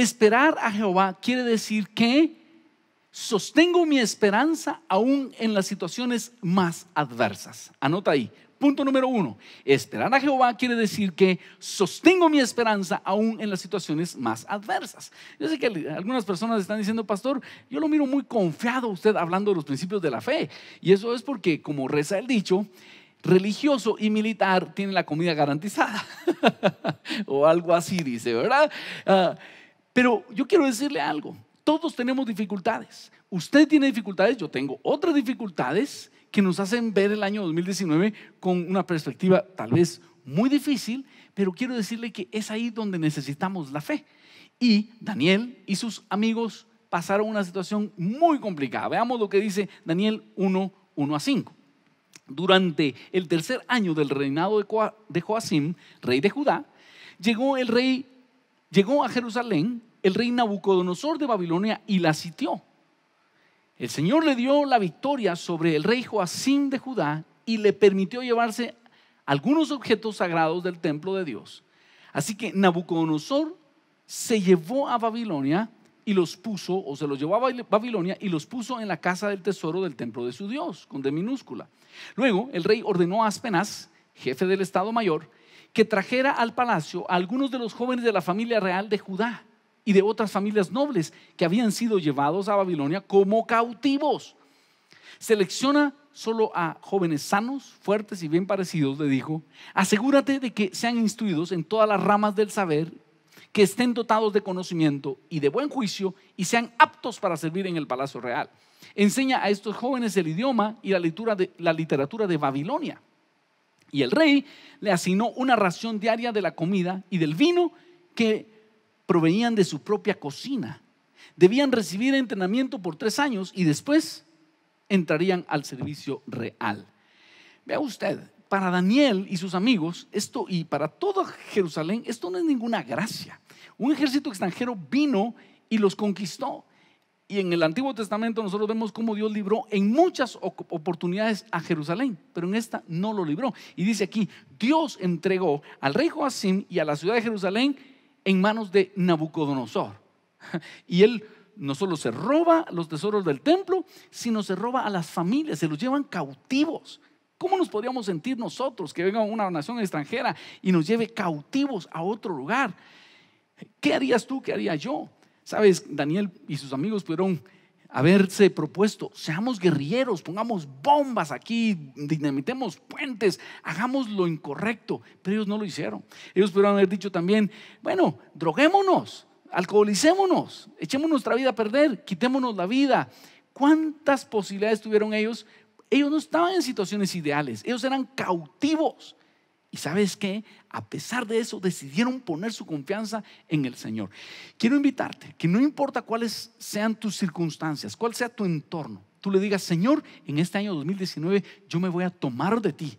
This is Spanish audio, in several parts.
Esperar a Jehová quiere decir que sostengo mi esperanza aún en las situaciones más adversas. Anota ahí. Punto número uno. Esperar a Jehová quiere decir que sostengo mi esperanza aún en las situaciones más adversas. Yo sé que algunas personas están diciendo, pastor, yo lo miro muy confiado usted hablando de los principios de la fe. Y eso es porque, como reza el dicho, religioso y militar tienen la comida garantizada. o algo así dice, ¿verdad? Ah, pero yo quiero decirle algo, todos tenemos dificultades. Usted tiene dificultades, yo tengo otras dificultades que nos hacen ver el año 2019 con una perspectiva tal vez muy difícil, pero quiero decirle que es ahí donde necesitamos la fe. Y Daniel y sus amigos pasaron una situación muy complicada. Veamos lo que dice Daniel 1, 1 a 5. Durante el tercer año del reinado de Joacim, rey de Judá, llegó el rey, llegó a Jerusalén el rey Nabucodonosor de Babilonia y la sitió. El Señor le dio la victoria sobre el rey Joacim de Judá y le permitió llevarse algunos objetos sagrados del templo de Dios. Así que Nabucodonosor se llevó a Babilonia y los puso, o se los llevó a Babilonia y los puso en la casa del tesoro del templo de su Dios, con de minúscula. Luego el rey ordenó a Aspenaz, jefe del Estado Mayor, que trajera al palacio a algunos de los jóvenes de la familia real de Judá y de otras familias nobles que habían sido llevados a Babilonia como cautivos. Selecciona solo a jóvenes sanos, fuertes y bien parecidos, le dijo, asegúrate de que sean instruidos en todas las ramas del saber, que estén dotados de conocimiento y de buen juicio y sean aptos para servir en el palacio real. Enseña a estos jóvenes el idioma y la, lectura de, la literatura de Babilonia. Y el rey le asignó una ración diaria de la comida y del vino que provenían de su propia cocina. Debían recibir entrenamiento por tres años y después entrarían al servicio real. Vea usted, para Daniel y sus amigos, esto y para toda Jerusalén, esto no es ninguna gracia. Un ejército extranjero vino y los conquistó. Y en el Antiguo Testamento nosotros vemos cómo Dios libró en muchas oportunidades a Jerusalén, pero en esta no lo libró. Y dice aquí, Dios entregó al rey Joasim y a la ciudad de Jerusalén en manos de Nabucodonosor. Y él no solo se roba los tesoros del templo, sino se roba a las familias, se los llevan cautivos. ¿Cómo nos podríamos sentir nosotros que venga una nación extranjera y nos lleve cautivos a otro lugar? ¿Qué harías tú? ¿Qué haría yo? Sabes, Daniel y sus amigos pudieron haberse propuesto, seamos guerrilleros, pongamos bombas aquí, dinamitemos puentes, hagamos lo incorrecto, pero ellos no lo hicieron. Ellos pudieron haber dicho también, bueno, droguémonos, alcoholicémonos, echemos nuestra vida a perder, quitémonos la vida. ¿Cuántas posibilidades tuvieron ellos? Ellos no estaban en situaciones ideales, ellos eran cautivos. Y sabes qué, a pesar de eso, decidieron poner su confianza en el Señor. Quiero invitarte que no importa cuáles sean tus circunstancias, cuál sea tu entorno, tú le digas, Señor, en este año 2019 yo me voy a tomar de ti.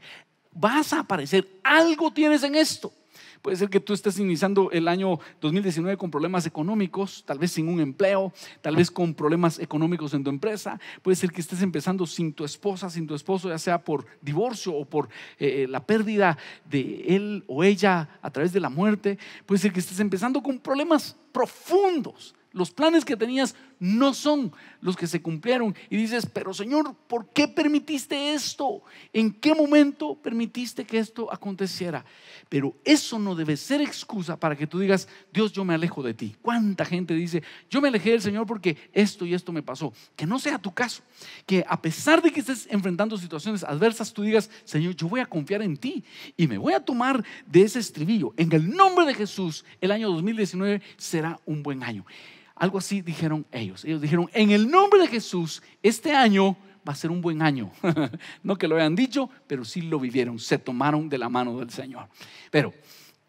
Vas a aparecer, algo tienes en esto. Puede ser que tú estés iniciando el año 2019 con problemas económicos, tal vez sin un empleo, tal vez con problemas económicos en tu empresa. Puede ser que estés empezando sin tu esposa, sin tu esposo, ya sea por divorcio o por eh, la pérdida de él o ella a través de la muerte. Puede ser que estés empezando con problemas profundos. Los planes que tenías no son los que se cumplieron. Y dices, pero Señor, ¿por qué permitiste esto? ¿En qué momento permitiste que esto aconteciera? Pero eso no debe ser excusa para que tú digas, Dios, yo me alejo de ti. ¿Cuánta gente dice, yo me alejé del Señor porque esto y esto me pasó? Que no sea tu caso. Que a pesar de que estés enfrentando situaciones adversas, tú digas, Señor, yo voy a confiar en ti y me voy a tomar de ese estribillo. En el nombre de Jesús, el año 2019 será un buen año. Algo así dijeron ellos. Ellos dijeron, en el nombre de Jesús, este año va a ser un buen año. no que lo hayan dicho, pero sí lo vivieron. Se tomaron de la mano del Señor. Pero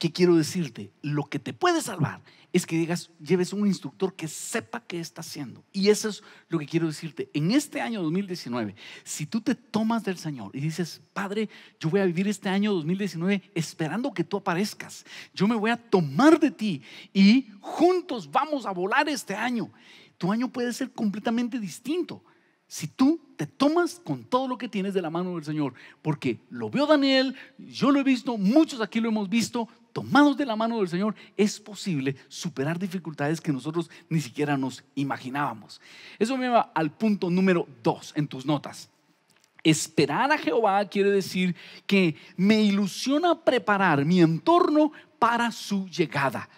¿Qué quiero decirte? Lo que te puede salvar es que digas lleves un instructor que sepa qué está haciendo. Y eso es lo que quiero decirte. En este año 2019, si tú te tomas del Señor y dices, Padre, yo voy a vivir este año 2019 esperando que tú aparezcas. Yo me voy a tomar de ti y juntos vamos a volar este año. Tu año puede ser completamente distinto si tú te tomas con todo lo que tienes de la mano del Señor, porque lo vio Daniel, yo lo he visto, muchos aquí lo hemos visto, tomados de la mano del Señor, es posible superar dificultades que nosotros ni siquiera nos imaginábamos. Eso me va al punto número dos en tus notas. Esperar a Jehová quiere decir que me ilusiona preparar mi entorno para su llegada.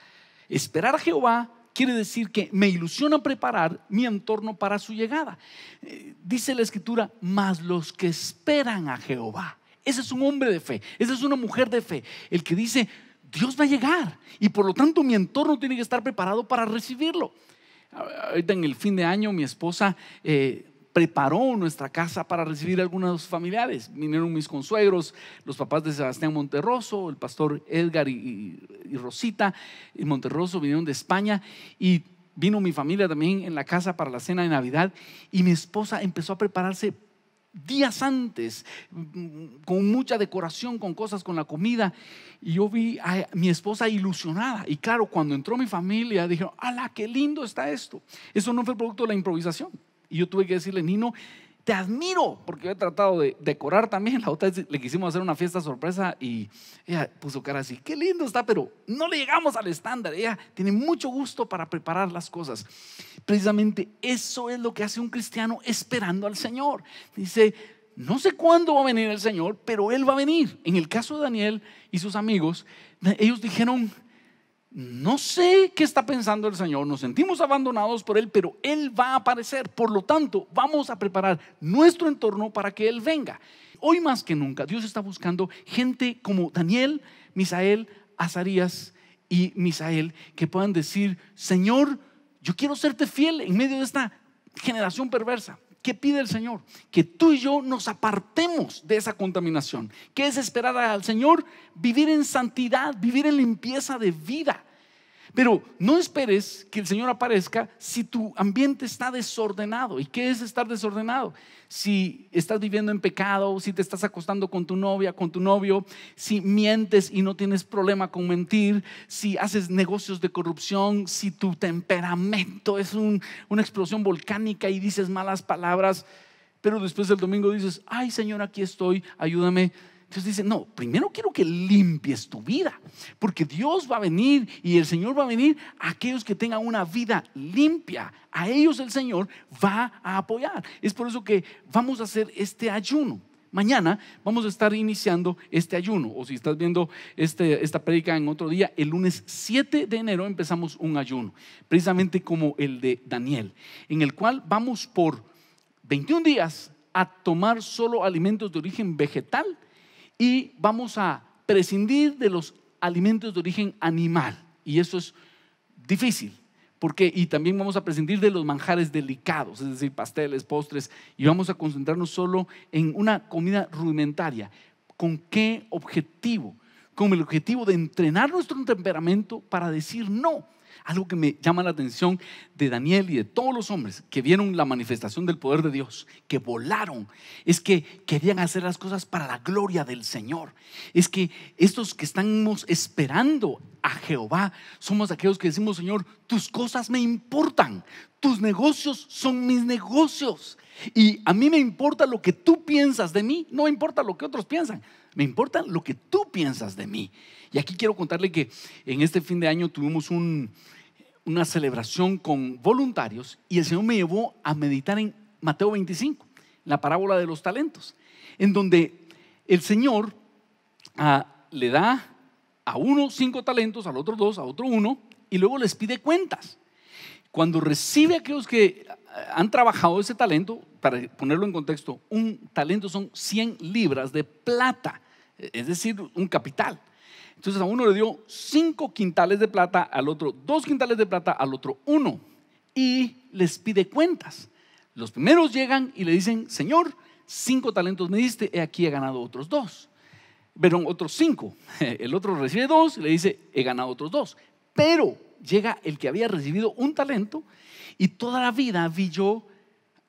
Esperar a Jehová quiere decir que me ilusiona preparar mi entorno para su llegada. Eh, dice la escritura, mas los que esperan a Jehová. Ese es un hombre de fe, esa es una mujer de fe, el que dice, Dios va a llegar y por lo tanto mi entorno tiene que estar preparado para recibirlo. Ahorita en el fin de año mi esposa eh, preparó nuestra casa para recibir a algunos familiares. Vinieron mis consuegros, los papás de Sebastián Monterroso, el pastor Edgar y, y Rosita y Monterroso vinieron de España y vino mi familia también en la casa para la cena de Navidad y mi esposa empezó a prepararse días antes, mm, con mucha decoración, con cosas, con la comida. Y yo vi a mi esposa ilusionada. Y claro, cuando entró mi familia, dijeron, ¡ala, qué lindo está esto! Eso no fue producto de la improvisación. Y yo tuve que decirle, Nino, te admiro, porque yo he tratado de decorar también. La otra vez le quisimos hacer una fiesta sorpresa y ella puso cara así, qué lindo está, pero no le llegamos al estándar. Ella tiene mucho gusto para preparar las cosas. Precisamente eso es lo que hace un cristiano esperando al Señor. Dice, no sé cuándo va a venir el Señor, pero Él va a venir. En el caso de Daniel y sus amigos, ellos dijeron, no sé qué está pensando el Señor, nos sentimos abandonados por Él, pero Él va a aparecer. Por lo tanto, vamos a preparar nuestro entorno para que Él venga. Hoy más que nunca, Dios está buscando gente como Daniel, Misael, Azarías y Misael que puedan decir, Señor, yo quiero serte fiel en medio de esta generación perversa. ¿Qué pide el Señor? Que tú y yo nos apartemos de esa contaminación. ¿Qué es esperar al Señor? Vivir en santidad, vivir en limpieza de vida. Pero no esperes que el Señor aparezca si tu ambiente está desordenado. ¿Y qué es estar desordenado? Si estás viviendo en pecado, si te estás acostando con tu novia, con tu novio, si mientes y no tienes problema con mentir, si haces negocios de corrupción, si tu temperamento es una explosión volcánica y dices malas palabras, pero después del domingo dices, ay Señor, aquí estoy, ayúdame entonces dice, no, primero quiero que limpies tu vida, porque Dios va a venir y el Señor va a venir a aquellos que tengan una vida limpia. A ellos el Señor va a apoyar. Es por eso que vamos a hacer este ayuno. Mañana vamos a estar iniciando este ayuno, o si estás viendo este, esta predica en otro día, el lunes 7 de enero empezamos un ayuno, precisamente como el de Daniel, en el cual vamos por 21 días a tomar solo alimentos de origen vegetal y vamos a prescindir de los alimentos de origen animal. Y eso es difícil. Porque, y también vamos a prescindir de los manjares delicados, es decir, pasteles, postres, y vamos a concentrarnos solo en una comida rudimentaria. ¿Con qué objetivo? Con el objetivo de entrenar nuestro temperamento para decir no algo que me llama la atención de Daniel y de todos los hombres que vieron la manifestación del poder de Dios, que volaron, es que querían hacer las cosas para la gloria del Señor. Es que estos que estamos esperando a Jehová somos aquellos que decimos, Señor, tus cosas me importan, tus negocios son mis negocios. Y a mí me importa lo que tú piensas de mí, no importa lo que otros piensan, me importa lo que tú piensas de mí. Y aquí quiero contarle que en este fin de año tuvimos una celebración con voluntarios y el Señor me llevó a meditar en Mateo 25, la parábola de los talentos, en donde el Señor ah, le da a uno cinco talentos, al otro dos, a otro uno, y luego les pide cuentas. Cuando recibe a aquellos que ah, han trabajado ese talento, para ponerlo en contexto, un talento son 100 libras de plata, es decir, un capital. Entonces a uno le dio 5 quintales de plata, al otro 2 quintales de plata, al otro 1. Y les pide cuentas. Los primeros llegan y le dicen, Señor, 5 talentos me diste, he aquí he ganado otros 2. Pero otros 5. El otro recibe 2 y le dice, he ganado otros 2. Pero llega el que había recibido un talento y toda la vida vi yo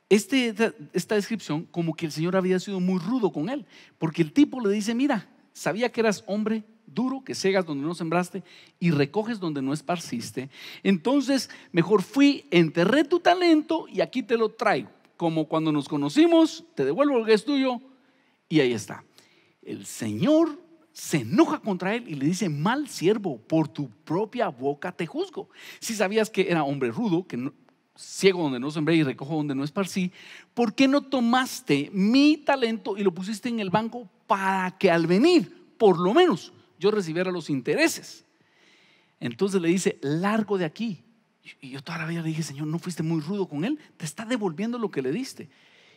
este, esta descripción como que el Señor había sido muy rudo con él, porque el tipo le dice, mira, sabía que eras hombre duro, que cegas donde no sembraste y recoges donde no esparciste. Entonces, mejor fui, enterré tu talento y aquí te lo traigo. Como cuando nos conocimos, te devuelvo lo que es tuyo y ahí está. El Señor se enoja contra él y le dice, mal siervo, por tu propia boca te juzgo. Si sabías que era hombre rudo, que no, ciego donde no sembré y recojo donde no esparcí, ¿por qué no tomaste mi talento y lo pusiste en el banco para que al venir, por lo menos, yo recibiera los intereses? Entonces le dice, largo de aquí. Y yo todavía la vida le dije, Señor, ¿no fuiste muy rudo con él? Te está devolviendo lo que le diste.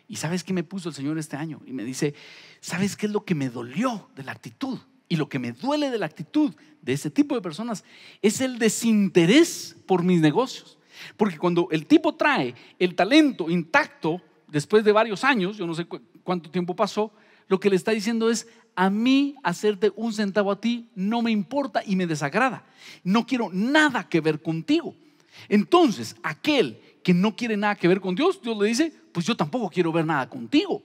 ¿Y sabes qué me puso el Señor este año? Y me dice, ¿sabes qué es lo que me dolió de la actitud? Y lo que me duele de la actitud de ese tipo de personas es el desinterés por mis negocios. Porque cuando el tipo trae el talento intacto, después de varios años, yo no sé cuánto tiempo pasó, lo que le está diciendo es, a mí hacerte un centavo a ti no me importa y me desagrada. No quiero nada que ver contigo. Entonces, aquel que no quiere nada que ver con Dios, Dios le dice, pues yo tampoco quiero ver nada contigo.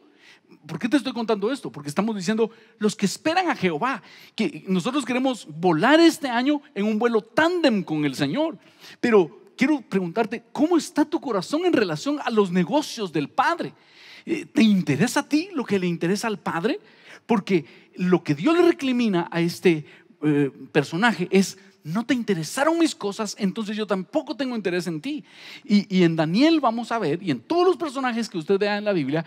¿Por qué te estoy contando esto? Porque estamos diciendo, los que esperan a Jehová, que nosotros queremos volar este año en un vuelo tándem con el Señor, pero quiero preguntarte, ¿cómo está tu corazón en relación a los negocios del Padre? Eh, ¿Te interesa a ti lo que le interesa al Padre? Porque lo que Dios le reclimina a este eh, personaje es, no te interesaron mis cosas, entonces yo tampoco tengo interés en ti. Y, y en Daniel vamos a ver, y en todos los personajes que usted vea en la Biblia,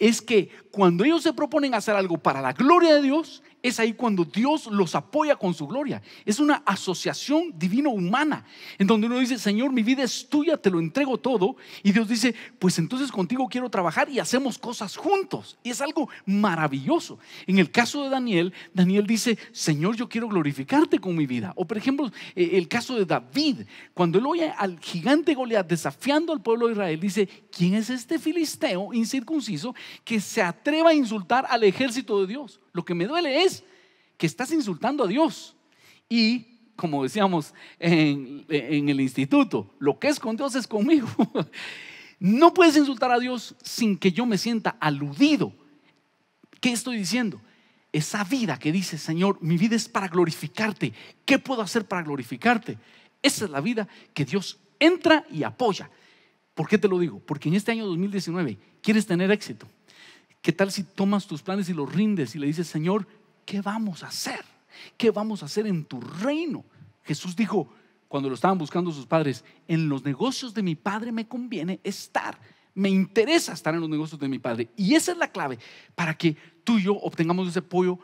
es que cuando ellos se proponen hacer algo para la gloria de Dios, es ahí cuando Dios los apoya con su gloria. Es una asociación divino-humana, en donde uno dice, Señor, mi vida es tuya, te lo entrego todo. Y Dios dice, pues entonces contigo quiero trabajar y hacemos cosas juntos. Y es algo maravilloso. En el caso de Daniel, Daniel dice, Señor, yo quiero glorificarte con mi vida. O por ejemplo, e, el caso de David, cuando él oye al gigante Goliat desafiando al pueblo de Israel, dice, ¿quién es este filisteo incircunciso que se atreva a insultar al ejército de Dios? Lo que me duele es que estás insultando a Dios. Y como decíamos en, el instituto, lo que es con Dios es conmigo. No puedes insultar a Dios sin que yo me sienta aludido. ¿Qué estoy diciendo? Esa vida que dice, Señor, mi vida es para glorificarte. ¿Qué puedo hacer para glorificarte? Esa es la vida que Dios entra y apoya. ¿Por qué te lo digo? Porque en este año 2019 quieres tener éxito. ¿Qué tal si tomas tus planes y los rindes y le dices, Señor, ¿qué vamos a hacer? ¿Qué vamos a hacer en tu reino? Jesús dijo, cuando lo estaban buscando sus padres, en los negocios de mi padre me conviene estar. Me interesa estar en los negocios de mi padre. Y esa es la clave para que tú y yo obtengamos ese apoyo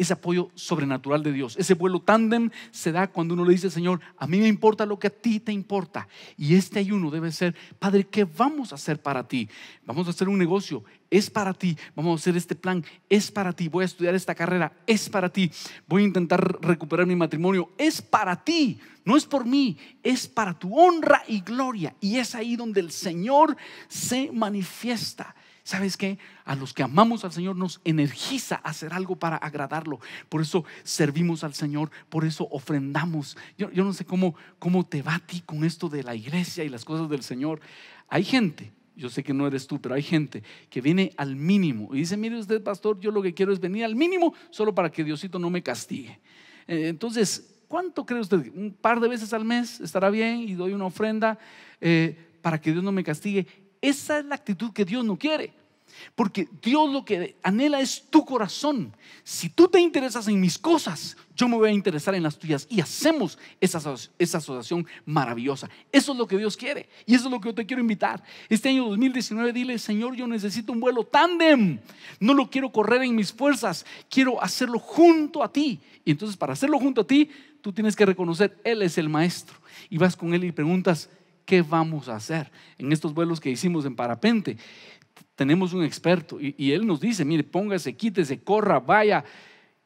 ese apoyo sobrenatural de Dios. Ese vuelo tándem se da cuando uno le dice, Señor, a mí me importa lo que a ti te importa. Y este ayuno debe ser, Padre, ¿qué vamos a hacer para ti? Vamos a hacer un negocio, es para ti. Vamos a hacer este plan, es para ti. Voy a estudiar esta carrera, es para ti. Voy a intentar recuperar mi matrimonio, es para ti. No es por mí, es para tu honra y gloria. Y es ahí donde el Señor se manifiesta. ¿Sabes qué? A los que amamos al Señor nos energiza hacer algo para agradarlo. Por eso servimos al Señor, por eso ofrendamos. Yo, no sé cómo, cómo te va a ti con esto de la iglesia y las cosas del Señor. Hay gente yo sé que no eres tú, pero hay gente que viene al mínimo y dice, mire usted, pastor, yo lo que quiero es venir al mínimo solo para que Diosito no me castigue. Eh, entonces, ¿cuánto cree usted? ¿Un par de veces al mes estará bien y doy una ofrenda eh, para que Dios no me castigue? Esa es la actitud que Dios no quiere. Porque Dios lo que anhela es tu corazón. Si tú te interesas en mis cosas, yo me voy a interesar en las tuyas. Y hacemos esa, asociación maravillosa. Eso es lo que Dios quiere. Y eso es lo que yo te quiero invitar. Este año 2019 dile, Señor, yo necesito un vuelo tándem. No lo quiero correr en mis fuerzas. Quiero hacerlo junto a ti. Y entonces para hacerlo junto a ti, tú tienes que reconocer, Él es el maestro. Y vas con Él y preguntas, ¿qué vamos a hacer en estos vuelos que hicimos en parapente? tenemos un experto y, él nos dice, mire, póngase, quítese, corra, vaya.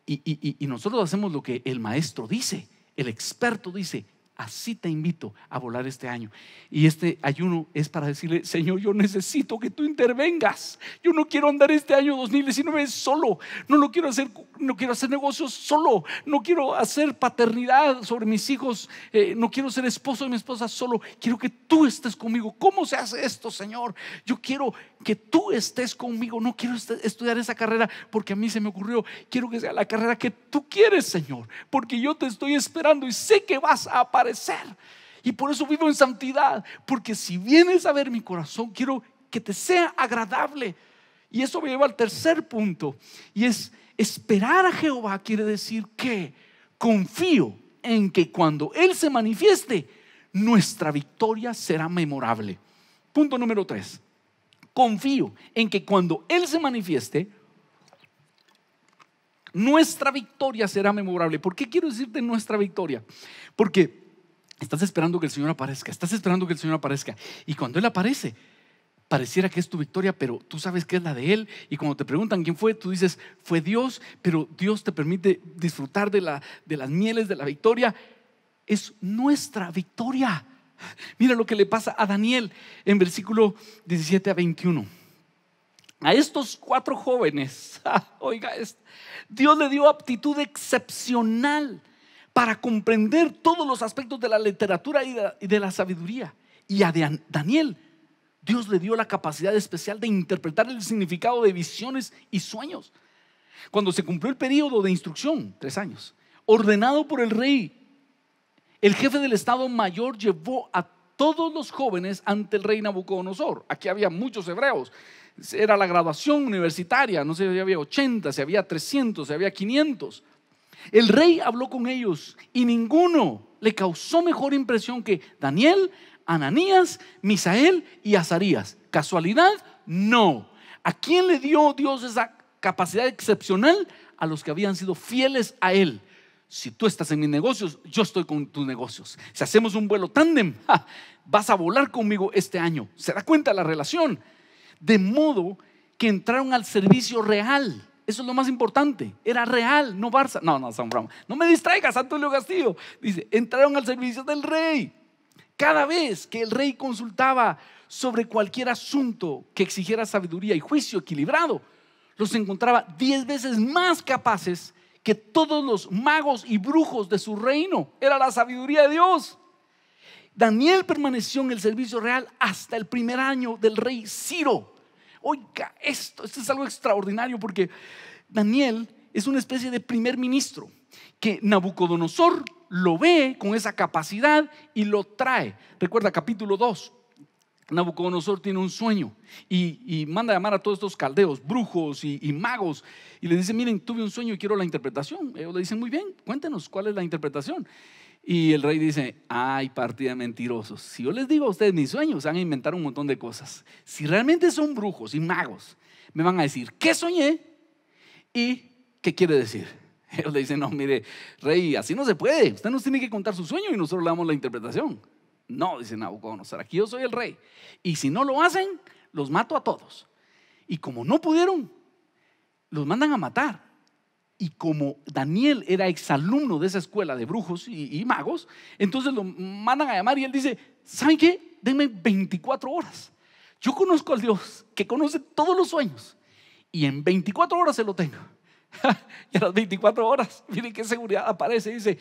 y nosotros hacemos lo que el maestro dice, el experto dice, Así te invito a volar este año. Y este ayuno es para decirle, Señor, yo necesito que tú intervengas. Yo no quiero andar este año 2019 solo. No lo quiero hacer, no quiero hacer negocios solo. No quiero hacer paternidad sobre mis hijos. Eh, no quiero ser esposo de mi esposa solo. Quiero que tú estés conmigo. ¿Cómo se hace esto, Señor? Yo quiero que tú estés conmigo. No quiero estudiar esa carrera porque a mí se me ocurrió. Quiero que sea la carrera que tú quieres, Señor. Porque yo te estoy esperando y sé que vas a aparecer y por eso vivo en santidad, porque si vienes a ver mi corazón, quiero que te sea agradable. Y eso me lleva al tercer punto, y es esperar a Jehová quiere decir que confío en que cuando Él se manifieste, nuestra victoria será memorable. Punto número tres. Confío en que cuando Él se manifieste, nuestra victoria será memorable. ¿Por qué quiero decirte nuestra victoria? Porque Estás esperando que el Señor aparezca, estás esperando que el Señor aparezca. Y cuando Él aparece, pareciera que es tu victoria, pero tú sabes que es la de Él. Y cuando te preguntan quién fue, tú dices, fue Dios, pero Dios te permite disfrutar de, la, de las mieles de la victoria. Es nuestra victoria. Mira lo que le pasa a Daniel en versículo 17 a 21. A estos cuatro jóvenes, oiga, Dios le dio aptitud excepcional para comprender todos los aspectos de la literatura y de la sabiduría. Y a Daniel, Dios le dio la capacidad especial de interpretar el significado de visiones y sueños. Cuando se cumplió el periodo de instrucción, tres años, ordenado por el rey, el jefe del Estado Mayor llevó a todos los jóvenes ante el rey Nabucodonosor. Aquí había muchos hebreos. Era la graduación universitaria, no sé si había 80, si había 300, si había 500. El rey habló con ellos y ninguno le causó mejor impresión que Daniel, Ananías, Misael y Azarías. ¿Casualidad? No. ¿A quién le dio Dios esa capacidad excepcional? A los que habían sido fieles a Él. Si tú estás en mis negocios, yo estoy con tus negocios. Si hacemos un vuelo tándem, vas a volar conmigo este año. ¿Se da cuenta la relación? De modo que entraron al servicio real eso es lo más importante. Era real, no Barça. No, no, San No me distraigas, Antonio Castillo. Dice, entraron al servicio del rey. Cada vez que el rey consultaba sobre cualquier asunto que exigiera sabiduría y juicio equilibrado, los encontraba diez veces más capaces que todos los magos y brujos de su reino. Era la sabiduría de Dios. Daniel permaneció en el servicio real hasta el primer año del rey Ciro oiga, esto, esto es algo extraordinario porque Daniel es una especie de primer ministro que Nabucodonosor lo ve con esa capacidad y lo trae. Recuerda capítulo 2, Nabucodonosor tiene un sueño y, manda llamar a todos estos caldeos, brujos y, y magos, y le dice, miren, tuve un sueño y quiero la interpretación. Ellos le dicen, muy bien, cuéntenos cuál es la interpretación. Y el rey dice, ay, partida de mentirosos. Si yo les digo a ustedes mis sueños, van a inventar un montón de cosas. Si realmente son brujos y magos, me van a decir, ¿qué soñé? ¿Y qué quiere decir? Ellos le dicen, no, mire, rey, así no se puede. Usted nos tiene que contar su sueño y nosotros le damos la interpretación. No, dice Nabucodonosor, aquí yo soy el rey. Y si no lo hacen, los mato a todos. Y como no pudieron, los mandan a matar. Y como Daniel era exalumno de esa escuela de brujos y, magos, entonces lo mandan a llamar y él dice, ¿saben qué? Denme 24 horas. Yo conozco al Dios que conoce todos los sueños y en 24 horas se lo tengo. y a las 24 horas, miren qué seguridad aparece dice,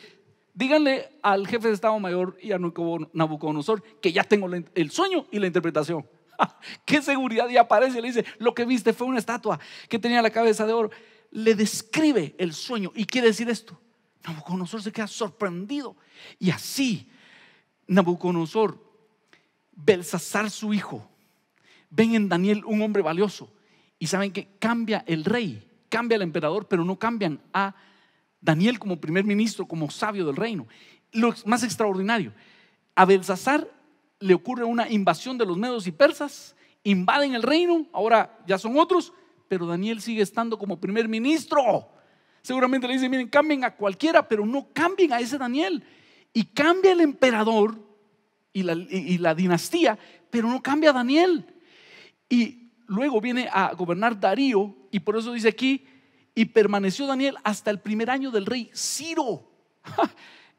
díganle al jefe de Estado Mayor y a Nabucodonosor que ya tengo el sueño y la interpretación. ¡Qué seguridad! Y aparece le dice, lo que viste fue una estatua que tenía la cabeza de oro le describe el sueño y quiere decir esto. Nabucodonosor se queda sorprendido. Y así, Nabucodonosor, Belsasar su hijo, ven en Daniel un hombre valioso. Y saben que cambia el rey, cambia el emperador, pero no cambian a Daniel como primer ministro, como sabio del reino. Lo más extraordinario, a Belsasar le ocurre una invasión de los medos y persas, invaden el reino, ahora ya son otros, pero Daniel sigue estando como primer ministro. Seguramente le dicen, miren, cambien a cualquiera, pero no cambien a ese Daniel. Y cambia el emperador y la, dinastía, pero no cambia a Daniel. Y luego viene a gobernar Darío, y por eso dice aquí, y permaneció Daniel hasta el primer año del rey Ciro.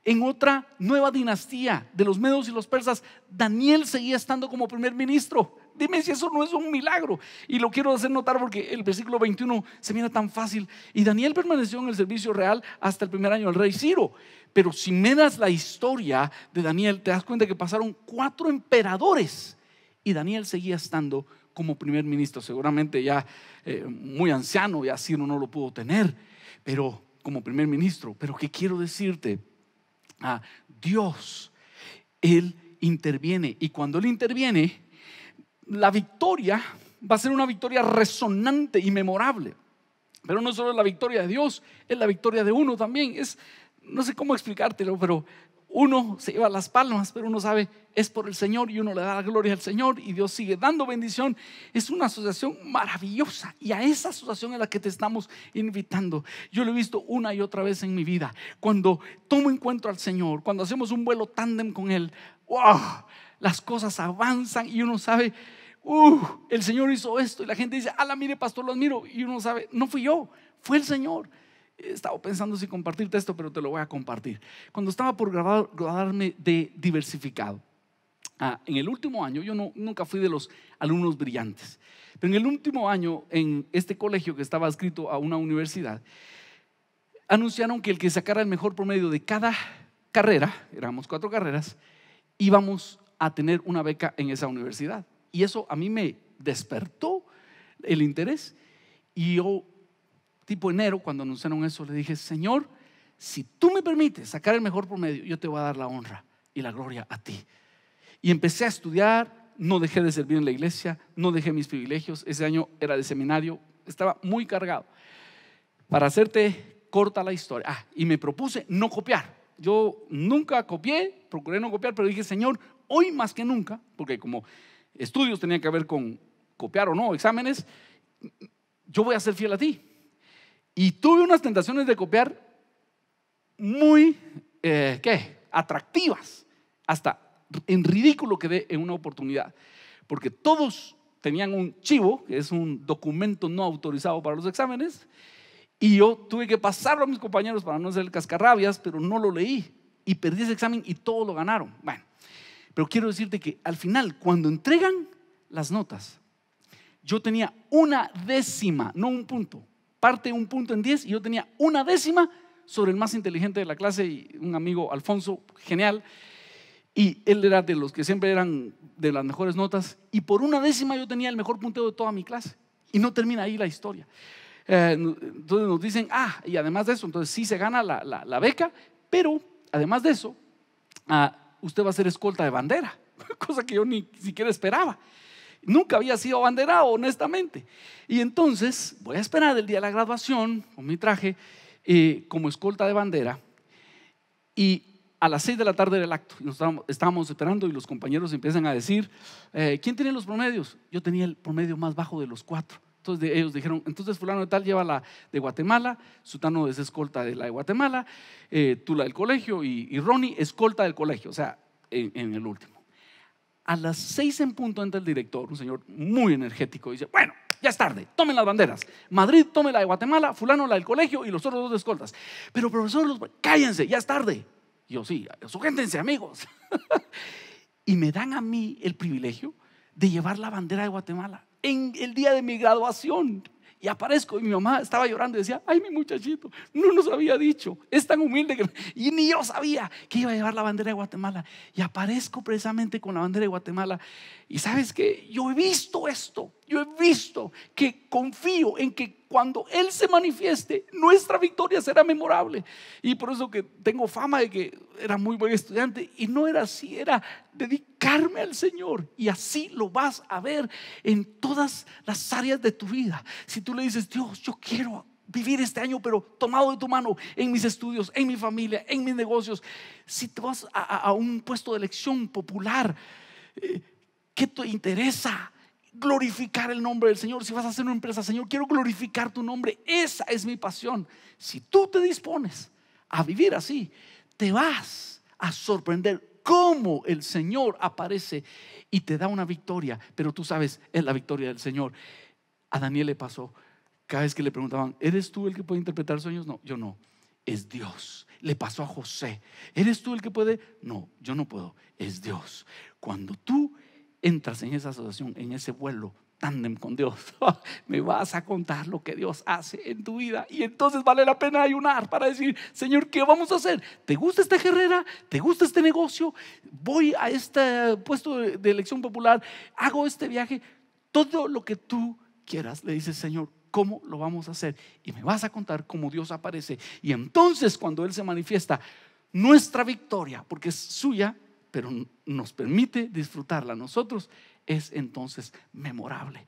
en otra nueva dinastía de los medos y los persas, Daniel seguía estando como primer ministro. Dime si eso no es un milagro. Y lo quiero hacer notar porque el versículo 21 se mira tan fácil. Y Daniel permaneció en el servicio real hasta el primer año del rey Ciro. Pero si miras la historia de Daniel, te das cuenta que pasaron cuatro emperadores y Daniel seguía estando como primer ministro. Seguramente ya eh, muy anciano, ya Ciro no lo pudo tener, pero como primer ministro. Pero que quiero decirte, a ah, Dios, Él interviene. Y cuando Él interviene, la victoria va a ser una victoria resonante y memorable. Pero no solo es la victoria de Dios, es la victoria de uno también. Es, no sé cómo explicártelo, pero uno se lleva las palmas, pero uno sabe, es por el Señor y uno le da la gloria al Señor y Dios sigue dando bendición. Es una asociación maravillosa y a esa asociación es la que te estamos invitando. Yo lo he visto una y otra vez en mi vida. Cuando tomo encuentro al Señor, cuando hacemos un vuelo tándem con Él, ¡wow! las cosas avanzan y uno sabe, uh, el Señor hizo esto y la gente dice, ala, mire pastor, lo admiro. Y uno sabe, no fui yo, fue el Señor. Eh, estaba pensando si compartirte esto, pero te lo voy a compartir. Cuando estaba por grabar, grabarme de diversificado, ah, en el último año, yo nunca fui de los alumnos brillantes, pero en el último año, en este colegio que estaba adscrito a una universidad, anunciaron que el que sacara el mejor promedio de cada carrera, éramos cuatro carreras, íbamos a tener una beca en esa universidad. Y eso a mí me despertó el interés. Y yo, tipo enero, cuando anunciaron eso, le dije, Señor, si tú me permites sacar el mejor promedio, yo te voy a dar la honra y la gloria a ti. Y empecé a estudiar, no dejé de servir en la iglesia, no dejé mis privilegios. Ese año era de seminario, estaba muy cargado. Para hacerte corta la historia, ah, y me propuse no copiar. Yo nunca copié, procuré no copiar, pero dije, Señor, hoy más que nunca, porque como estudios tenían que ver con copiar o no exámenes, yo voy a ser fiel a ti. Y tuve unas tentaciones de copiar muy, eh, ¿qué? Atractivas, hasta en ridículo quedé en una oportunidad, porque todos tenían un chivo, que es un documento no autorizado para los exámenes, y yo tuve que pasarlo a mis compañeros para no ser cascarrabias, pero no lo leí y perdí ese examen y todos lo ganaron. Bueno, pero quiero decirte que al final, cuando entregan las notas, yo tenía una décima, no un punto, parte un punto en diez, y yo tenía una décima sobre el más inteligente de la clase, y un amigo, Alfonso, genial, y él era de los que siempre eran de las mejores notas, y por una décima yo tenía el mejor punteo de toda mi clase, y no termina ahí la historia. Eh, entonces nos dicen, ah, y además de eso, entonces sí se gana la, la, beca, pero además de eso, ah, usted va a ser escolta de bandera, cosa que yo ni siquiera esperaba. Nunca había sido banderado, honestamente. Y entonces voy a esperar el día de la graduación con mi traje eh, como escolta de bandera. Y a las 6 de la tarde del acto. estábamos, esperando y los compañeros empiezan a decir, eh, ¿quién tiene los promedios? Yo tenía el promedio más bajo de los cuatro. Entonces ellos dijeron, entonces fulano de tal lleva la de Guatemala, Sutano es escolta de la de Guatemala, eh, tú la del colegio y, Ronnie escolta del colegio, o sea, en, el último. A las seis en punto entra el director, un señor muy energético, y dice, bueno, ya es tarde, tomen las banderas. Madrid, tome la de Guatemala, fulano la del colegio y los otros dos de escoltas. Pero profesor, cállense, ya es tarde. yo sí, sujéntense amigos. y me dan a mí el privilegio de llevar la bandera de Guatemala en el día de mi graduación. Y aparezco y mi mamá estaba llorando y decía, ay mi muchachito, no nos había dicho, es tan humilde que... Y ni yo sabía que iba a llevar la bandera de Guatemala. Y aparezco precisamente con la bandera de Guatemala. Y sabes que yo he visto esto, yo he visto que confío en que cuando Él se manifieste, nuestra victoria será memorable. Y por eso que tengo fama de que era muy buen estudiante y no era así, era dedicarme al Señor. Y así lo vas a ver en todas las áreas de tu vida. Si tú le dices, Dios, yo quiero vivir este año, pero tomado de tu mano en mis estudios, en mi familia, en mis negocios, si te vas a, un puesto de elección popular, eh, ¿qué te interesa? glorificar el nombre del Señor. Si vas a hacer una empresa, Señor, quiero glorificar tu nombre. Esa es mi pasión. Si tú te dispones a vivir así, te vas a sorprender cómo el Señor aparece y te da una victoria. Pero tú sabes, es la victoria del Señor. A Daniel le pasó. Cada vez que le preguntaban, ¿eres tú el que puede interpretar sueños? No, yo no. Es Dios. Le pasó a José. ¿Eres tú el que puede? No, yo no puedo. Es Dios. Cuando tú entras en esa asociación, en ese vuelo tándem con Dios, me vas a contar lo que Dios hace en tu vida y entonces vale la pena ayunar para decir, Señor, ¿qué vamos a hacer? ¿Te gusta esta carrera? ¿Te gusta este negocio? Voy a este puesto de elección popular, hago este viaje, todo lo que tú quieras, le dices, Señor, ¿cómo lo vamos a hacer? Y me vas a contar cómo Dios aparece. Y entonces cuando Él se manifiesta, nuestra victoria, porque es suya, pero nos permite disfrutarla a nosotros, es entonces memorable.